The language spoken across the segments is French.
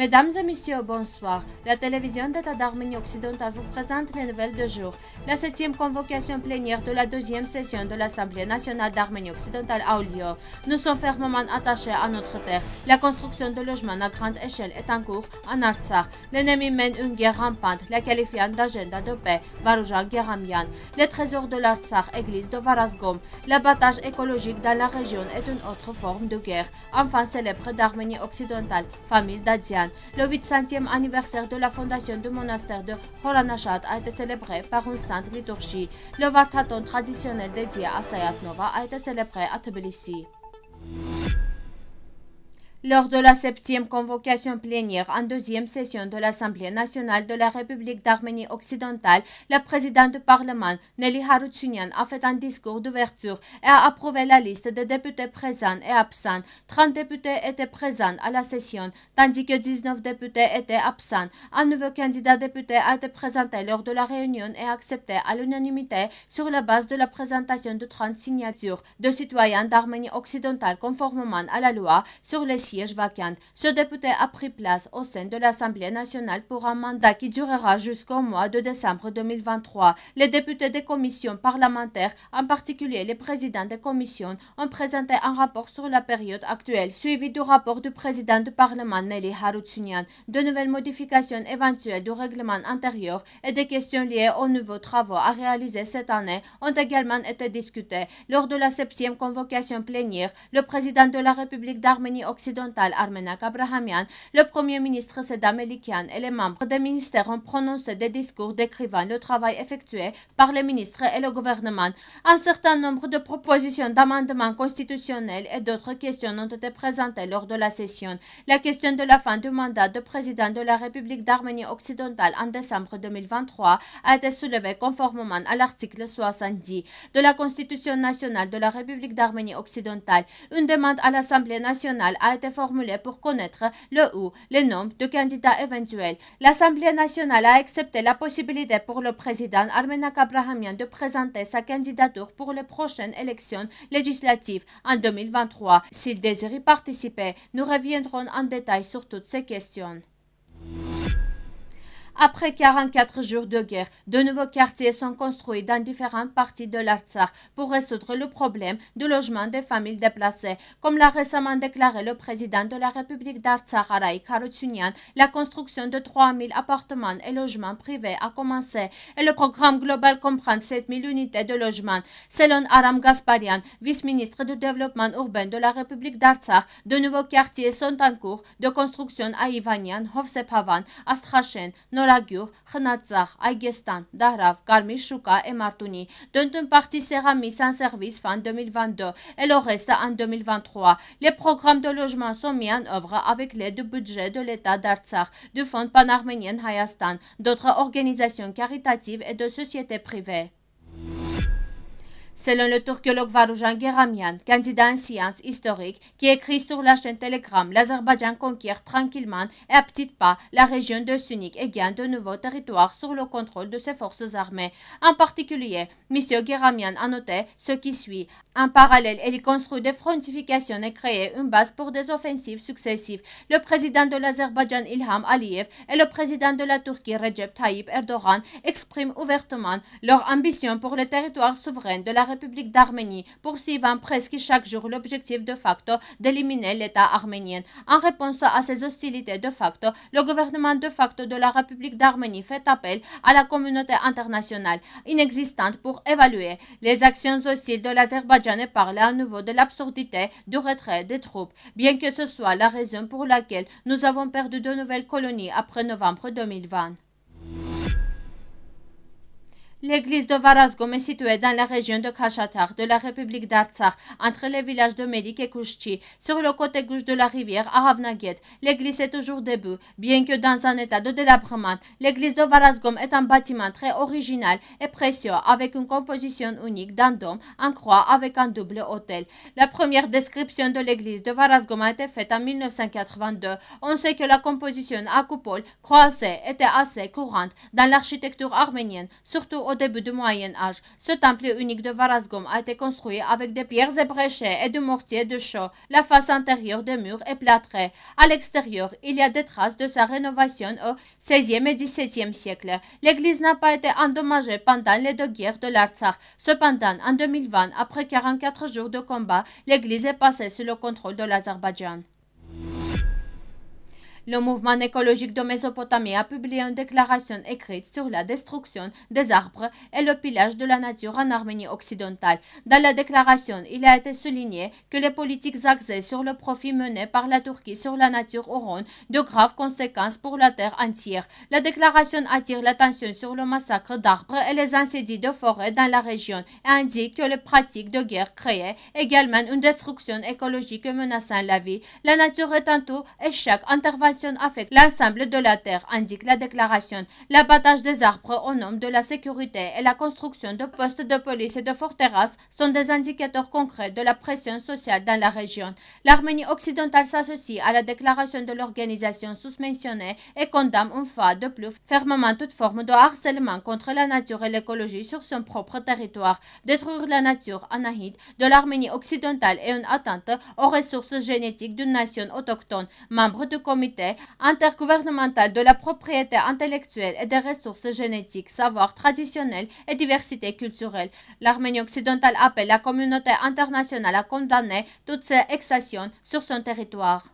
Mesdames et messieurs, bonsoir. La télévision d'État d'Arménie occidentale vous présente les nouvelles de jour. La septième convocation plénière de la deuxième session de l'Assemblée nationale d'Arménie occidentale a eu lieu. Nous sommes fermement attachés à notre terre. La construction de logements à grande échelle est en cours en Artsakh. L'ennemi mène une guerre rampante, la qualifiant d'agenda de paix, Varoujan Geramian. Les trésors de l'Artsakh, église de Varazgom. L'abattage écologique dans la région est une autre forme de guerre. Enfin célèbre d'Arménie occidentale, famille d'Adzian. Le 800e anniversaire de la fondation du monastère de Khoranashat a été célébré par une sainte liturgie. Le Vartaton traditionnel dédié à Sayat Nova a été célébré à Tbilissi. Lors de la septième convocation plénière en deuxième session de l'Assemblée nationale de la République d'Arménie occidentale, la présidente du Parlement, Nelly Harutsunyan, a fait un discours d'ouverture et a approuvé la liste des députés présents et absents. 30 députés étaient présents à la session, tandis que 19 députés étaient absents. Un nouveau candidat député a été présenté lors de la réunion et accepté à l'unanimité sur la base de la présentation de 30 signatures de citoyens d'Arménie occidentale conformément à la loi sur les siège vacant. Ce député a pris place au sein de l'Assemblée nationale pour un mandat qui durera jusqu'au mois de décembre 2023. Les députés des commissions parlementaires, en particulier les présidents des commissions, ont présenté un rapport sur la période actuelle, suivi du rapport du président du Parlement Nelly Haroutsunian. De nouvelles modifications éventuelles du règlement intérieur et des questions liées aux nouveaux travaux à réaliser cette année ont également été discutées. Lors de la septième convocation plénière, le président de la République d'Arménie occidentale occidentale Abrahamian, le premier ministre Sedam Elikian et les membres des ministères ont prononcé des discours décrivant le travail effectué par les ministres et le gouvernement. Un certain nombre de propositions d'amendements constitutionnels et d'autres questions ont été présentées lors de la session. La question de la fin du mandat de président de la République d'Arménie occidentale en décembre 2023 a été soulevée conformément à l'article 70 de la Constitution nationale de la République d'Arménie occidentale. Une demande à l'Assemblée nationale a été formuler pour connaître le ou le nombre de candidats éventuels. L'Assemblée nationale a accepté la possibilité pour le président Armenak Abrahamian de présenter sa candidature pour les prochaines élections législatives en 2023. S'il désire y participer, nous reviendrons en détail sur toutes ces questions. Après 44 jours de guerre, de nouveaux quartiers sont construits dans différentes parties de l'Artsakh pour résoudre le problème du logement des familles déplacées. Comme l'a récemment déclaré le président de la République d'Artsakh, Araï Karutsunian, la construction de 3000 appartements et logements privés a commencé et le programme global comprend 7000 unités de logement. Selon Aram Gasparian, vice-ministre du développement urbain de la République d'Artsakh, de nouveaux quartiers sont en cours de construction à Ivanian, Hovsepavan, Astrachen, Nora Արագյուղ, et Martuni. Martouni, don't Շուկա, Էմարտունի, Դնդունպարտի en service fin 2022, reste en 2023. Les programmes de logement sont mis en œuvre avec l'aide du budget de l'État d'Artsakh, du Fonds panarménien Hayastan, d'autres organisations caritatives et de sociétés privées. Selon le turcologue Varoujan Geramian, candidat en sciences historiques, qui écrit sur la chaîne Telegram, l'Azerbaïdjan conquiert tranquillement et à petits pas la région de Sunik et gagne de nouveaux territoires sous le contrôle de ses forces armées. En particulier, M. Geramian a noté ce qui suit. En parallèle, il construit des frontifications et crée une base pour des offensives successives. Le président de l'Azerbaïdjan Ilham Aliyev et le président de la Turquie Recep Tayyip Erdogan expriment ouvertement leur ambition pour le territoire souverain de la République d'Arménie, poursuivant presque chaque jour l'objectif de facto d'éliminer l'État arménien. En réponse à ces hostilités de facto, le gouvernement de facto de la République d'Arménie fait appel à la communauté internationale inexistante pour évaluer les actions hostiles de l'Azerbaïdjan et parler à nouveau de l'absurdité du retrait des troupes, bien que ce soit la raison pour laquelle nous avons perdu de nouvelles colonies après novembre 2020. L'église de Varazgom est située dans la région de Kachatar de la République d'Artsakh, entre les villages de Melik et Kouchti, sur le côté gauche de la rivière Aravnaget. L'église est toujours debout, bien que dans un état de délabrement. L'église de Varazgom est un bâtiment très original et précieux, avec une composition unique d'un dôme en croix avec un double hôtel. La première description de l'église de Varazgom a été faite en 1982. On sait que la composition à coupole croisée était assez courante dans l'architecture arménienne, surtout au début du Moyen Âge. Ce temple unique de Varasgom a été construit avec des pierres ébréchées et du mortier de chaux. La face intérieure des murs est plâtrée. À l'extérieur, il y a des traces de sa rénovation au XVIe et XVIIe siècle. L'église n'a pas été endommagée pendant les deux guerres de l'Artsakh. Cependant, en 2020, après 44 jours de combat, l'église est passée sous le contrôle de l'Azerbaïdjan. Le mouvement écologique de Mésopotamie a publié une déclaration écrite sur la destruction des arbres et le pillage de la nature en Arménie occidentale. Dans la déclaration, il a été souligné que les politiques axées sur le profit mené par la Turquie sur la nature auront de graves conséquences pour la terre entière. La déclaration attire l'attention sur le massacre d'arbres et les incendies de forêt dans la région et indique que les pratiques de guerre créent également une destruction écologique menaçant la vie. La nature est en tout et chaque intervention affecte l'ensemble de la terre, indique la déclaration. L'abattage des arbres au nom de la sécurité et la construction de postes de police et de forteresses sont des indicateurs concrets de la pression sociale dans la région. L'Arménie occidentale s'associe à la déclaration de l'organisation sous-mentionnée et condamne une fois de plus fermement toute forme de harcèlement contre la nature et l'écologie sur son propre territoire. Détruire la nature, anahid, de l'Arménie occidentale est une attente aux ressources génétiques d'une nation autochtone. Membre du comité Intergouvernementale de la propriété intellectuelle et des ressources génétiques, savoirs traditionnels et diversité culturelle. L'Arménie occidentale appelle la communauté internationale à condamner toutes ces exactions sur son territoire.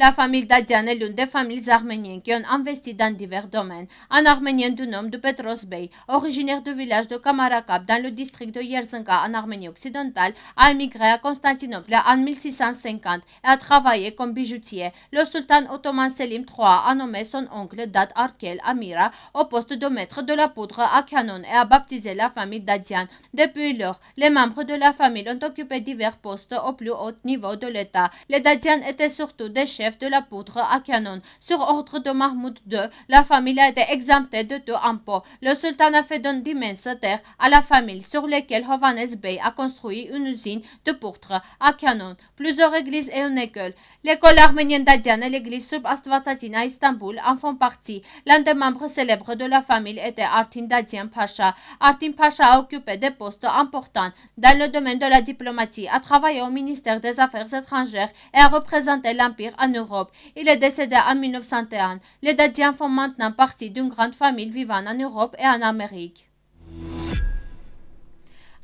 La famille d'Adian est l'une des familles arméniennes qui ont investi dans divers domaines. Un arménien du nom de Petros Bey, originaire du village de Kamarakab dans le district de Yersinka en Arménie occidentale, a émigré à Constantinople en 1650 et a travaillé comme bijoutier. Le sultan ottoman Selim III a nommé son oncle Dad Arkel Amira au poste de maître de la poudre à Canon et a baptisé la famille d'Adian. Depuis lors, les membres de la famille ont occupé divers postes au plus haut niveau de l'État. Les Dadian étaient surtout des chefs de la poutre à canon Sur ordre de Mahmoud II, la famille a été exemptée de tout impôt. Le sultan a fait don d'immenses terres à la famille sur lesquelles Hovannes Bey a construit une usine de poutres à canon plusieurs églises et une école. L'école arménienne d'Adiane et l'église Sub-Astvatatine à Istanbul en font partie. L'un des membres célèbres de la famille était Artin Dadian Pacha. Artin Pacha a occupé des postes importants dans le domaine de la diplomatie, a travaillé au ministère des Affaires étrangères et a représenté l'Empire Europe. Il est décédé en 1901. Les Dadiens font maintenant partie d'une grande famille vivant en Europe et en Amérique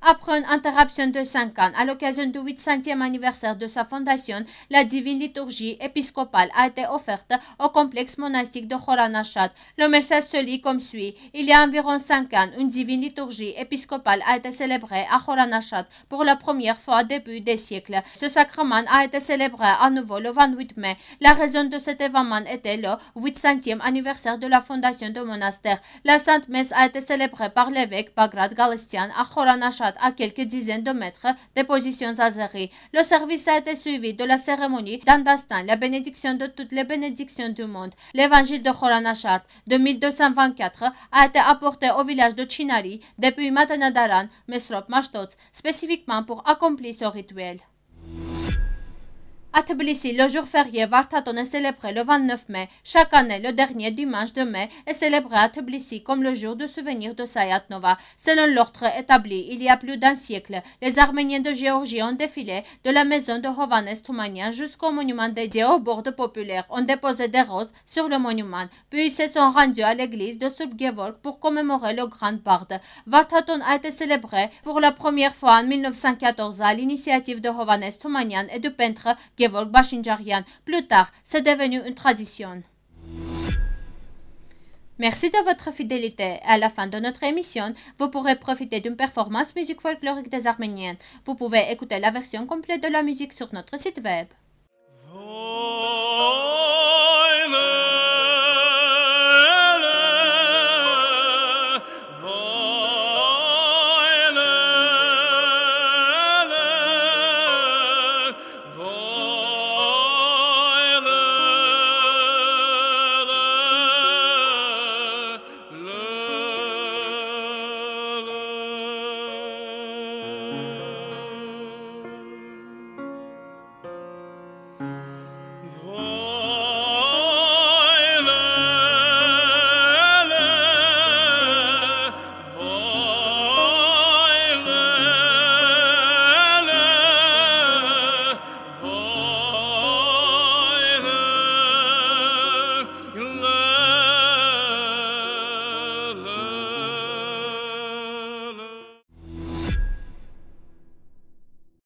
après une interruption de cinq ans à l'occasion du 800e anniversaire de sa fondation, la divine liturgie épiscopale a été offerte au complexe monastique de Khoranachat. Le message se lit comme suit. Il y a environ cinq ans, une divine liturgie épiscopale a été célébrée à Khoranachat pour la première fois au début des siècles. Ce sacrement a été célébré à nouveau le 28 mai. La raison de cet événement était le 800e anniversaire de la fondation du monastère. La Sainte Messe a été célébrée par l'évêque Bagrat Galestian à Khoranachat à quelques dizaines de mètres des positions azérées. Le service a été suivi de la cérémonie d'Andastan, la bénédiction de toutes les bénédictions du monde. L'évangile de Chart de 1224 a été apporté au village de Chinari depuis Matanadaran, Mesrop Mashtots, spécifiquement pour accomplir ce rituel. À Tbilissi, le jour férié Vartaton est célébré le 29 mai. Chaque année, le dernier dimanche de mai est célébré à Tbilissi comme le jour de souvenir de Sayat Nova. Selon l'ordre établi il y a plus d'un siècle, les Arméniens de Géorgie ont défilé de la maison de Hovannes Toumanian jusqu'au monument dédié aux bordes Populaire, ont déposé des roses sur le monument, puis ils se sont rendus à l'église de Subgevorg pour commémorer le grand barde. Vartaton a été célébré pour la première fois en 1914 à l'initiative de Hovannes Toumanian et du peintre Volk Bachingerian. Plus tard, c'est devenu une tradition. Merci de votre fidélité. À la fin de notre émission, vous pourrez profiter d'une performance musique folklorique des Arméniens. Vous pouvez écouter la version complète de la musique sur notre site web.